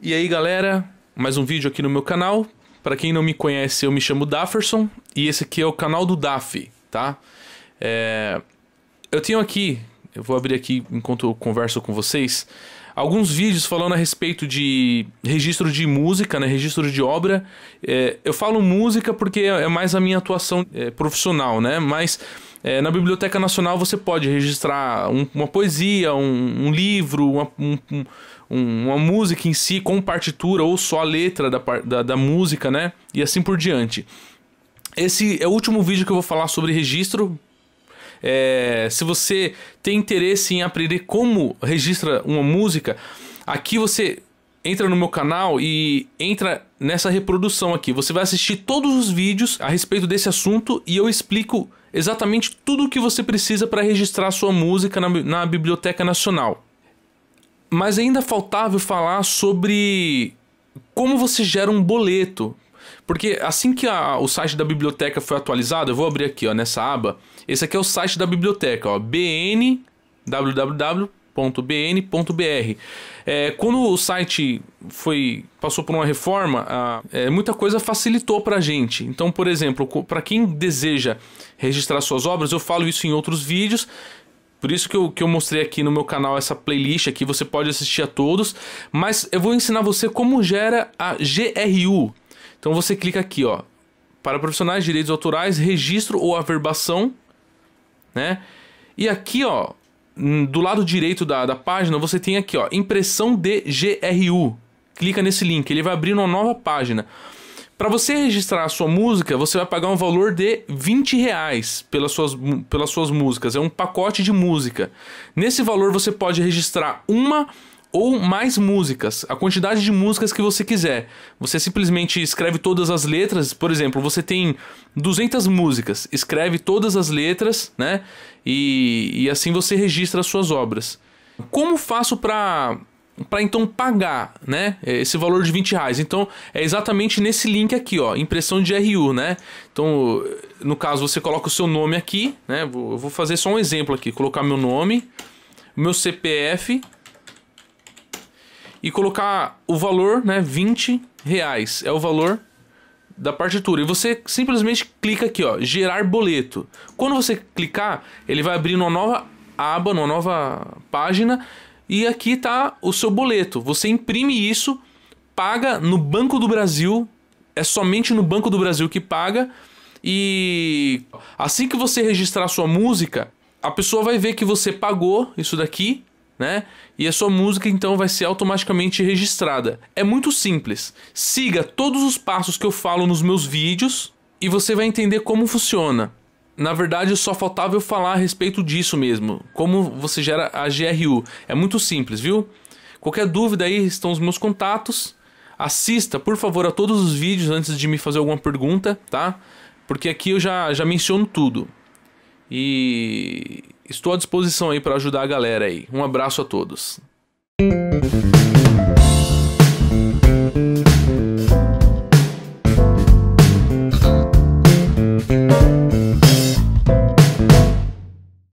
E aí galera, mais um vídeo aqui no meu canal. Para quem não me conhece, eu me chamo Dafferson e esse aqui é o canal do Daf, tá? É... Eu tenho aqui, eu vou abrir aqui enquanto eu converso com vocês, alguns vídeos falando a respeito de registro de música, né, registro de obra. É, eu falo música porque é, é mais a minha atuação é, profissional, né? Mas é, na Biblioteca Nacional você pode registrar um, uma poesia, um, um livro, uma, um, uma música em si com partitura ou só a letra da, da, da música, né? E assim por diante. Esse é o último vídeo que eu vou falar sobre registro, é, se você tem interesse em aprender como registra uma música, aqui você entra no meu canal e entra nessa reprodução aqui. Você vai assistir todos os vídeos a respeito desse assunto e eu explico exatamente tudo o que você precisa para registrar sua música na, na Biblioteca Nacional. Mas ainda faltava falar sobre como você gera um boleto porque assim que a, o site da biblioteca foi atualizado, eu vou abrir aqui, ó, nessa aba. Esse aqui é o site da biblioteca, ó, bn www.bn.br. É, quando o site foi passou por uma reforma, a, é, muita coisa facilitou para a gente. Então, por exemplo, para quem deseja registrar suas obras, eu falo isso em outros vídeos. Por isso que eu, que eu mostrei aqui no meu canal essa playlist aqui, você pode assistir a todos. Mas eu vou ensinar você como gera a GRU, então você clica aqui, ó, para profissionais de direitos autorais, registro ou averbação, né? E aqui, ó, do lado direito da, da página, você tem aqui, ó, impressão de GRU. Clica nesse link, ele vai abrir uma nova página. Para você registrar a sua música, você vai pagar um valor de 20 reais pelas suas, pelas suas músicas. É um pacote de música. Nesse valor, você pode registrar uma ou mais músicas, a quantidade de músicas que você quiser. Você simplesmente escreve todas as letras, por exemplo, você tem 200 músicas, escreve todas as letras, né? E, e assim você registra as suas obras. Como faço para para então pagar, né, esse valor de 20 reais. Então é exatamente nesse link aqui, ó, impressão de RU, né? Então no caso você coloca o seu nome aqui, né? vou vou fazer só um exemplo aqui, colocar meu nome, meu CPF e colocar o valor, né? 20 reais é o valor da partitura. E você simplesmente clica aqui, ó, gerar boleto. Quando você clicar, ele vai abrir uma nova aba, uma nova página e aqui tá o seu boleto. Você imprime isso, paga no Banco do Brasil. É somente no Banco do Brasil que paga. E assim que você registrar sua música, a pessoa vai ver que você pagou isso daqui né? E a sua música então vai ser automaticamente registrada. É muito simples. Siga todos os passos que eu falo nos meus vídeos e você vai entender como funciona. Na verdade, só faltava eu falar a respeito disso mesmo, como você gera a GRU. É muito simples, viu? Qualquer dúvida aí estão os meus contatos. Assista, por favor, a todos os vídeos antes de me fazer alguma pergunta, tá? Porque aqui eu já, já menciono tudo. E Estou à disposição aí para ajudar a galera aí. Um abraço a todos.